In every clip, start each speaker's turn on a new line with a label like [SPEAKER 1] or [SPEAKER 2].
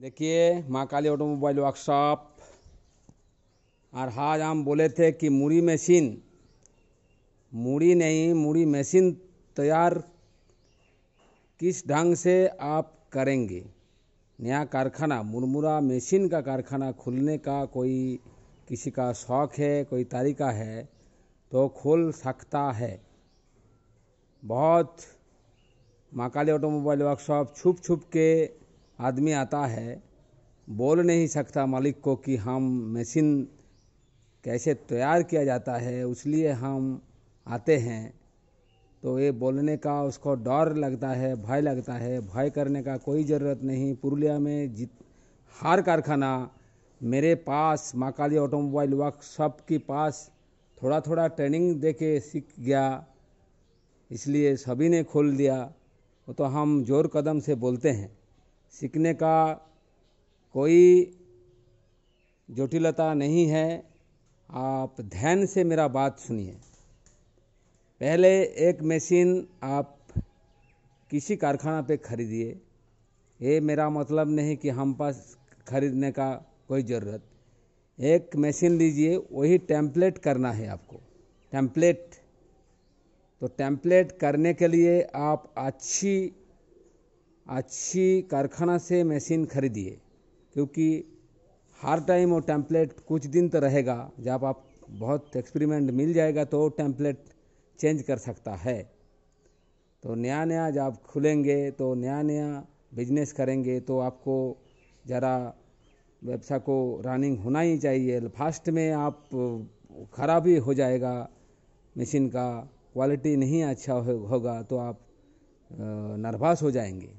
[SPEAKER 1] देखिए माँ काली automobile workshop और आज हम बोले थे कि मूड़ी मशीन मूड़ी नहीं मूड़ी मशीन तैयार किस ढंग से आप करेंगे नया कारखाना मुरमुरा मशीन का कारखाना खुलने का कोई किसी का शौक है कोई तरीका है तो खोल सकता है बहुत माकाली ऑटोमोबाइल वर्कशॉप छुप छुप के आदमी आता है बोल नहीं सकता मालिक को कि हम मशीन कैसे तैयार किया जाता है उसलिए हम आते हैं तो ये बोलने का उसको डर लगता है भय लगता है भय करने का कोई ज़रूरत नहीं पुरुलिया में जित हर कारखाना मेरे पास माकाली ऑटोमोबाइल वर्कशॉप के पास थोड़ा थोड़ा ट्रेनिंग दे के सीख गया इसलिए सभी ने खोल दिया वो तो हम जोर कदम से बोलते हैं सीखने का कोई जटिलता नहीं है आप ध्यान से मेरा बात सुनिए पहले एक मशीन आप किसी कारखाना पे खरीदिए ये मेरा मतलब नहीं कि हम पास खरीदने का कोई ज़रूरत एक मशीन लीजिए वही टेम्पलेट करना है आपको टेम्पलेट तो टेम्पलेट करने के लिए आप अच्छी अच्छी कारखाना से मशीन खरीदिए क्योंकि हर टाइम वो टैंपलेट कुछ दिन तो रहेगा जब आप बहुत एक्सपेरिमेंट मिल जाएगा तो टैंपलेट चेंज कर सकता है तो नया नया जब आप खुलेंगे तो नया नया बिजनेस करेंगे तो आपको ज़रा व्यवसाय को रनिंग होना ही चाहिए फास्ट में आप खराबी हो जाएगा मशीन का क्वालिटी नहीं अच्छा होगा तो आप नर्वस हो जाएंगे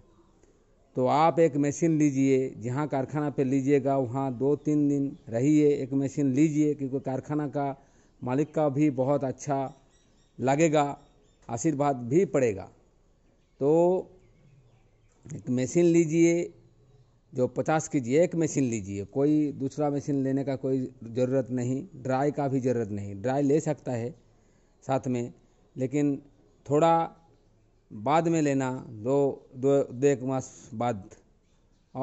[SPEAKER 1] तो आप एक मशीन लीजिए जहाँ कारखाना पे लीजिएगा वहाँ दो तीन दिन रहिए एक मशीन लीजिए क्योंकि कारखाना का मालिक का भी बहुत अच्छा लगेगा आशीर्वाद भी पड़ेगा तो एक मशीन लीजिए जो पचास के जी एक मशीन लीजिए कोई दूसरा मशीन लेने का कोई ज़रूरत नहीं ड्राई का भी ज़रूरत नहीं ड्राई ले सकता है साथ में लेकिन थोड़ा बाद में लेना दो दो दो एक मास बाद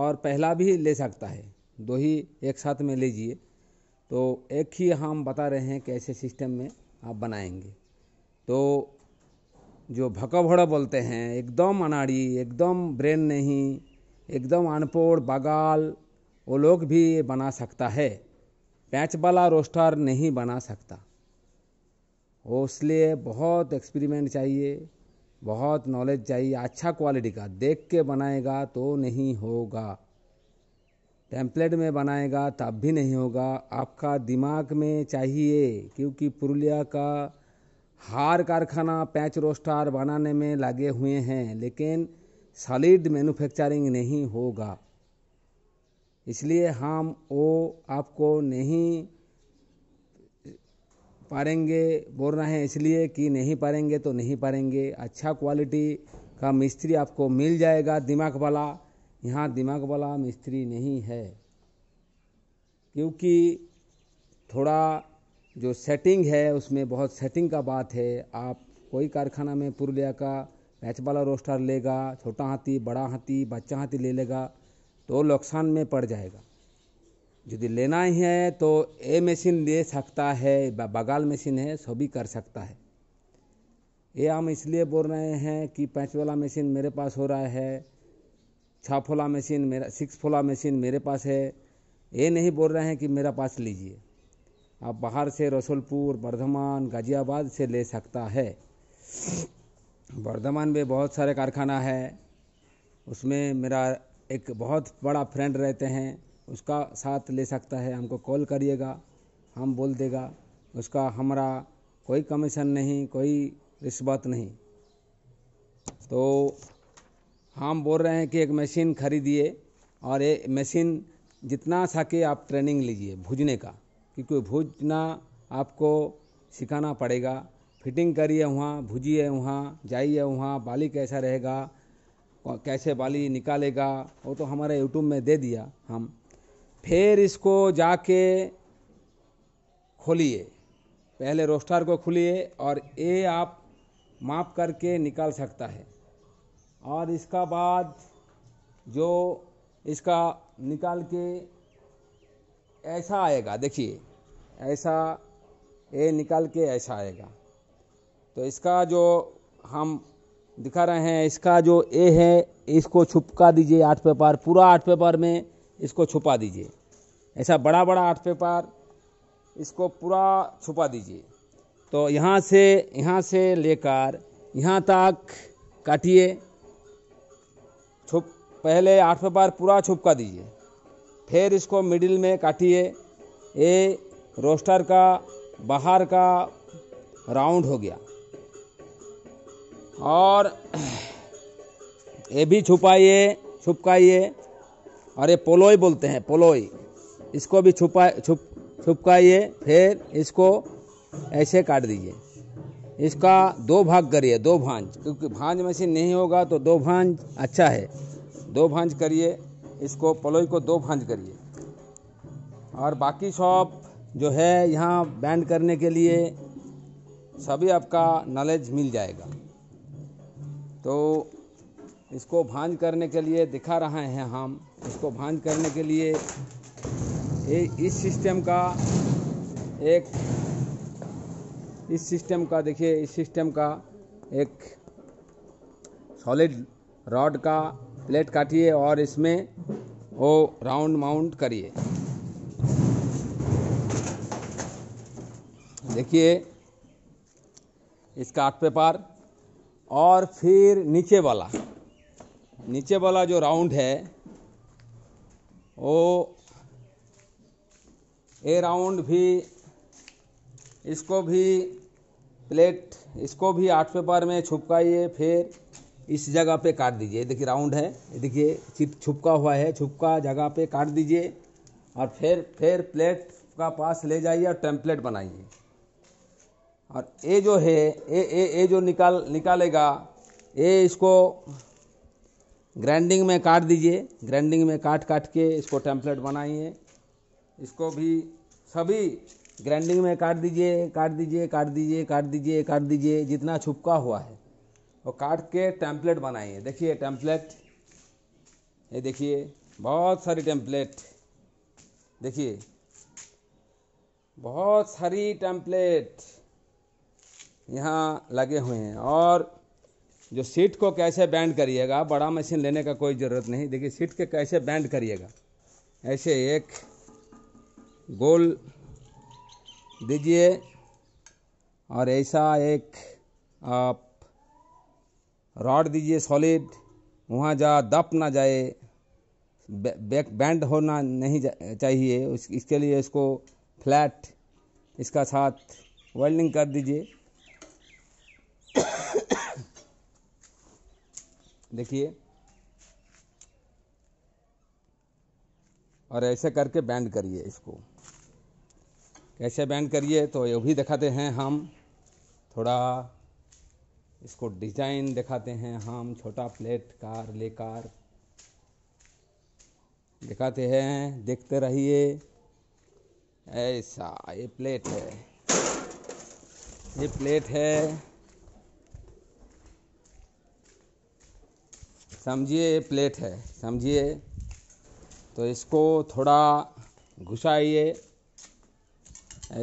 [SPEAKER 1] और पहला भी ले सकता है दो ही एक साथ में लीजिए तो एक ही हम बता रहे हैं कैसे सिस्टम में आप बनाएंगे तो जो भकभड़ा बोलते हैं एकदम अनाड़ी एकदम ब्रेन नहीं एकदम अनपोड़ बगाल वो लोग भी ये बना सकता है पैच वाला रोस्टर नहीं बना सकता वो इसलिए बहुत एक्सपेरिमेंट चाहिए बहुत नॉलेज चाहिए अच्छा क्वालिटी का देख के बनाएगा तो नहीं होगा टेम्पलेट में बनाएगा तब भी नहीं होगा आपका दिमाग में चाहिए क्योंकि पुरुलिया का हार कारखाना पैच रोस्टार बनाने में लगे हुए हैं लेकिन सॉलिड मैन्युफैक्चरिंग नहीं होगा इसलिए हम वो आपको नहीं पारेंगे बोल रहे हैं इसलिए कि नहीं पारेंगे तो नहीं पारेंगे अच्छा क्वालिटी का मिस्त्री आपको मिल जाएगा दिमाग वाला यहाँ दिमाग वाला मिस्त्री नहीं है क्योंकि थोड़ा जो सेटिंग है उसमें बहुत सेटिंग का बात है आप कोई कारखाना में पुरलिया का पैच वाला रोस्टर लेगा छोटा हाथी बड़ा हाथी बच्चा हाथी ले लेगा तो नुकसान में पड़ जाएगा यदि लेना ही है तो ए मशीन ले सकता है बगाल मशीन है सो भी कर सकता है ये हम इसलिए बोल रहे हैं कि पैंच वाला मशीन मेरे पास हो रहा है छः फोला मशीन मेरा सिक्स फोला मशीन मेरे पास है ये नहीं बोल रहे हैं कि मेरा पास लीजिए आप बाहर से रसोलपुर बर्धमान गाजियाबाद से ले सकता है बर्धमान में बहुत सारे कारखाना है उसमें मेरा एक बहुत बड़ा फ्रेंड रहते हैं उसका साथ ले सकता है हमको कॉल करिएगा हम बोल देगा उसका हमारा कोई कमीशन नहीं कोई रिश्वत नहीं तो हम बोल रहे हैं कि एक मशीन खरीदिए और ये मशीन जितना सके आप ट्रेनिंग लीजिए भूजने का क्योंकि भूजना आपको सिखाना पड़ेगा फिटिंग करिए वहाँ भूजिए वहाँ जाइए वहाँ बाली कैसा रहेगा कैसे बाली निकालेगा वो तो हमारे यूट्यूब में दे दिया हम फिर इसको जाके खोलिए पहले रोस्टर को खोलिए और ये आप माप करके निकाल सकता है और इसका बाद जो इसका निकाल के ऐसा आएगा देखिए ऐसा ये निकाल के ऐसा आएगा तो इसका जो हम दिखा रहे हैं इसका जो ए है इसको छुपका दीजिए आर्ट पेपर पूरा आर्ट पेपर में इसको छुपा दीजिए ऐसा बड़ा बड़ा आर्ट पेपर इसको पूरा छुपा दीजिए तो यहाँ से यहाँ से लेकर यहाँ तक काटिए छुप पहले आठ पेपर पूरा छुपका दीजिए फिर इसको मिडिल में काटिए ये रोस्टर का बाहर का राउंड हो गया और ये भी छुपाइए छुपकाइए और ये पोलोई बोलते हैं पोलोई इसको भी छुपा छुप छुपकाइए फिर इसको ऐसे काट दीजिए इसका दो भाग करिए दो भांज क्योंकि भांज मशीन नहीं होगा तो दो भांज अच्छा है दो भांज करिए इसको पलोई को दो भांज करिए और बाकी सब जो है यहाँ बैंड करने के लिए सभी आपका नॉलेज मिल जाएगा तो इसको भांज करने के लिए दिखा रहे हैं हम उसको भंज करने के लिए ए, इस सिस्टम का एक इस सिस्टम का देखिए इस सिस्टम का एक सॉलिड रॉड का प्लेट काटिए और इसमें वो राउंड माउंट करिए देखिए इसका आठ पेपर और फिर नीचे वाला नीचे वाला जो राउंड है ओ ए राउंड भी इसको भी प्लेट इसको भी आर्ट पेपर में छुपकाइए फिर इस जगह पे काट दीजिए देखिए राउंड है देखिए चिप छुपका हुआ है छुपका जगह पे काट दीजिए और फिर फिर प्लेट का पास ले जाइए और टेम्पलेट बनाइए और ए जो है ए ए जो निकाल निकालेगा ए इसको ग्राइंडिंग में काट दीजिए ग्राइंडिंग में काट काट के इसको टेम्पलेट बनाइए इसको भी सभी ग्राइंडिंग में काट दीजिए काट दीजिए काट दीजिए काट दीजिए काट दीजिए जितना छुपका हुआ है वो काट के टेम्पलेट बनाइए देखिए टेम्पलेट ये देखिए बहुत सारी टेम्पलेट देखिए बहुत सारी टेम्पलेट यहाँ लगे हुए हैं और जो सीट को कैसे बैंड करिएगा बड़ा मशीन लेने का कोई ज़रूरत नहीं देखिए सीट के कैसे बैंड करिएगा ऐसे एक गोल दीजिए और ऐसा एक आप रॉड दीजिए सॉलिड वहाँ जा दप ना जाए बैक बैंड होना नहीं चाहिए उस इसके लिए इसको फ्लैट इसका साथ वेल्डिंग कर दीजिए देखिए और ऐसे करके बैंड करिए इसको कैसे बैंड करिए तो ये भी दिखाते हैं हम थोड़ा इसको डिजाइन दिखाते हैं हम छोटा प्लेट कार लेकर दिखाते हैं देखते रहिए ऐसा ये प्लेट है ये प्लेट है समझिए प्लेट है समझिए तो इसको थोड़ा घुसाइए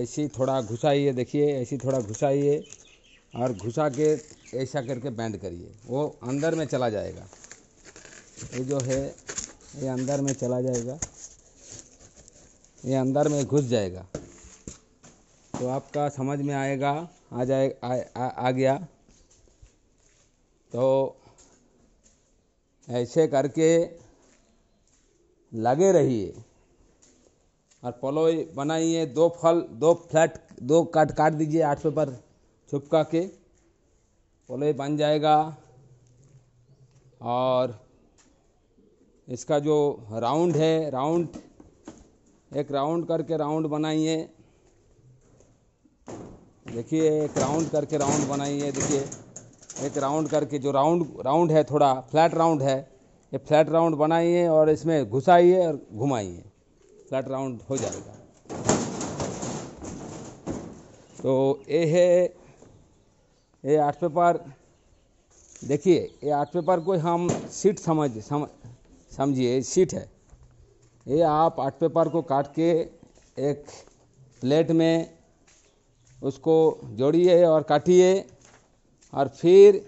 [SPEAKER 1] ऐसी थोड़ा घुसाइए देखिए ऐसी थोड़ा घुसाइए और घुसा के ऐसा करके बैंड करिए वो अंदर में चला जाएगा ये जो है ये अंदर में चला जाएगा ये अंदर में घुस जाएगा तो आपका समझ में आएगा आ जाए आ, आ, आ गया तो ऐसे करके लगे रहिए और पलोई बनाइए दो फल दो फ्लैट दो काट काट दीजिए आठ पेपर छुपका के पलोई बन जाएगा और इसका जो राउंड है राउंड एक राउंड करके राउंड बनाइए देखिए एक राउंड करके राउंड बनाइए देखिए एक राउंड करके जो राउंड राउंड है थोड़ा फ्लैट राउंड है ये फ्लैट राउंड बनाइए और इसमें घुसाइए और घुमाइए फ्लैट राउंड हो जाएगा तो ये है ये आर्ट पेपर देखिए ये आर्ट पेपर को हम सीट समझ समझिए सीट है ये आप आर्ट पेपर को काट के एक प्लेट में उसको जोड़िए और काटिए और फिर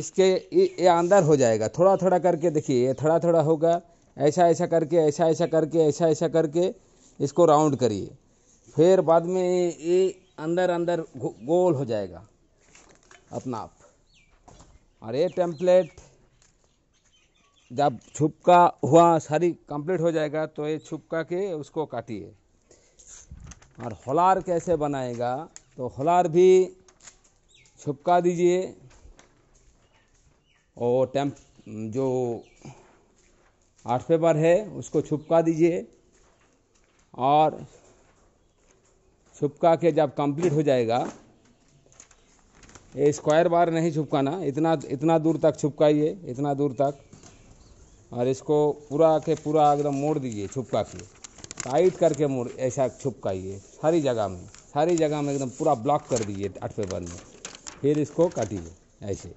[SPEAKER 1] इसके ये अंदर हो जाएगा थोड़ा थोड़ा करके देखिए ये थोड़ा थोड़ा होगा ऐसा ऐसा करके ऐसा ऐसा करके ऐसा ऐसा करके इसको राउंड करिए फिर बाद में ये अंदर अंदर गोल हो जाएगा अपना आप और ये टेम्पलेट जब छुपका हुआ सारी कंप्लीट हो जाएगा तो ये छुपका के उसको काटिए और होलार कैसे बनाएगा तो होलार भी छुपका दीजिए और टेम्प जो आठ पेपर है उसको छुपका दीजिए और छुपका के जब कंप्लीट हो जाएगा ये स्क्वायर बार नहीं छुपकाना इतना इतना दूर तक छुपकाइए इतना दूर तक और इसको पूरा के पूरा एकदम मोड़ दीजिए छुपका के टाइट करके मोड़ ऐसा छुपकाइए सारी जगह में सारी जगह में एकदम पूरा ब्लॉक कर दीजिए आठ पेपर में फिर इसको काटिए ऐसे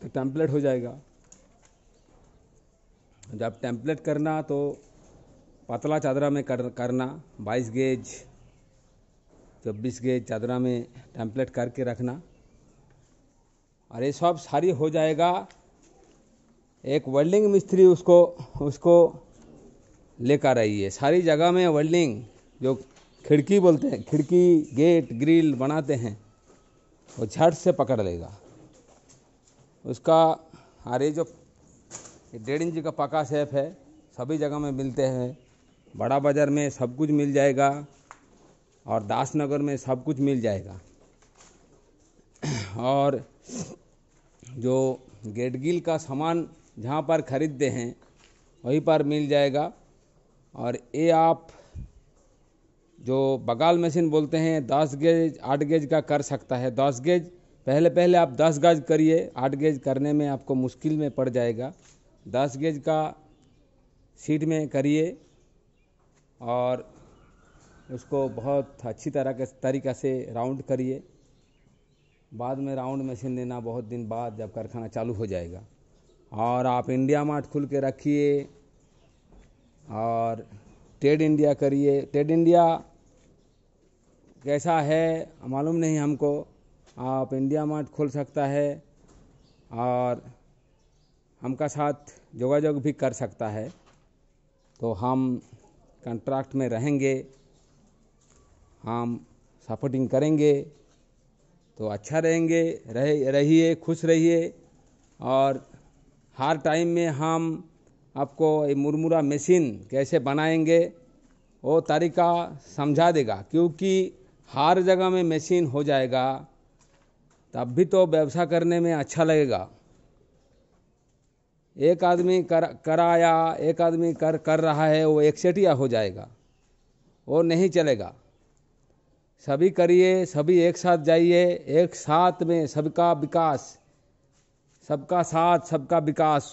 [SPEAKER 1] तो टेम्पलेट हो जाएगा जब टेम्पलेट करना तो पतला चादरा में कर, करना बाईस गेज चौबीस गेज चादरा में टेम्पलेट करके रखना और ये सब सारी हो जाएगा एक वेल्डिंग मिस्त्री उसको उसको लेकर आई है सारी जगह में वेल्डिंग जो खिड़की बोलते हैं खिड़की गेट ग्रिल बनाते हैं वो झट से पकड़ लेगा उसका अरे जो डेढ़ इंच का पका सेफ है सभी जगह में मिलते हैं बड़ा बाज़ार में सब कुछ मिल जाएगा और दास नगर में सब कुछ मिल जाएगा और जो गेटगिल का सामान जहाँ पर ख़रीदते हैं वहीं पर मिल जाएगा और ये आप जो बगाल मशीन बोलते हैं दस गेज आठ गेज का कर सकता है दस गेज पहले पहले आप दस गज करिए आठ गेज करने में आपको मुश्किल में पड़ जाएगा दस गेज का सीट में करिए और उसको बहुत अच्छी तरह के तरीक़ा से राउंड करिए बाद में राउंड मशीन लेना बहुत दिन बाद जब कारखाना चालू हो जाएगा और आप इंडिया मार्ट खुल के रखिए और टेड इंडिया करिए टेड इंडिया कैसा है मालूम नहीं हमको आप इंडिया मार्ट खोल सकता है और हमका साथ जोगाजोग भी कर सकता है तो हम कंट्रैक्ट में रहेंगे हम सपोर्टिंग करेंगे तो अच्छा रहेंगे रह रहिए खुश रहिए और हर टाइम में हम आपको ये मुरमुरा मशीन कैसे बनाएंगे वो तरीका समझा देगा क्योंकि हर जगह में मशीन हो जाएगा तब भी तो व्यवसाय करने में अच्छा लगेगा एक आदमी कर कराया एक आदमी कर कर रहा है वो एकसेटिया हो जाएगा वो नहीं चलेगा सभी करिए सभी एक साथ जाइए एक साथ में सबका विकास सबका साथ सबका विकास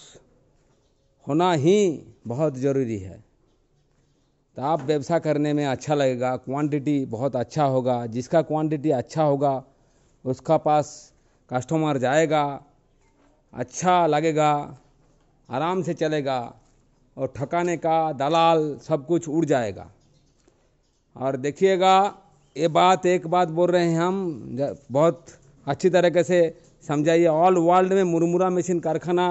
[SPEAKER 1] होना ही बहुत ज़रूरी है तो आप व्यवसाय करने में अच्छा लगेगा क्वांटिटी बहुत अच्छा होगा जिसका क्वांटिटी अच्छा होगा उसका पास कस्टमर जाएगा अच्छा लगेगा आराम से चलेगा और ठकाने का दलाल सब कुछ उड़ जाएगा और देखिएगा ये बात एक बात बोल रहे हैं हम बहुत अच्छी तरीके से समझाइए ऑल वर्ल्ड में मुरमुरा मशीन कारखाना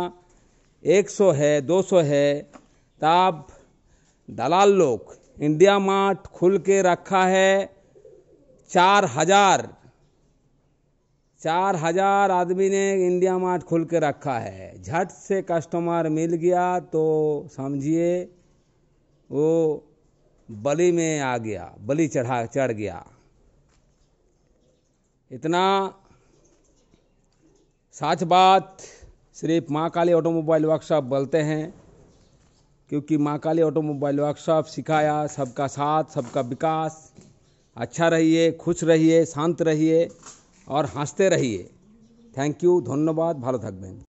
[SPEAKER 1] 100 है 200 है तो आप दलाल लोग इंडिया मार्ट खुल के रखा है चार हजार चार हजार आदमी ने इंडिया मार्ट खुल के रखा है झट से कस्टमर मिल गया तो समझिए वो बलि में आ गया बलि चढ़ा चढ़ गया इतना सच बात सिर्फ माँ काली ऑटोमोबाइल वर्कशॉप बोलते हैं क्योंकि माँ काली ऑटोमोबाइल वर्कशॉप सिखाया सबका साथ सबका विकास अच्छा रहिए खुश रहिए शांत रहिए और हंसते रहिए थैंक यू धन्यवाद भारत থাকবেন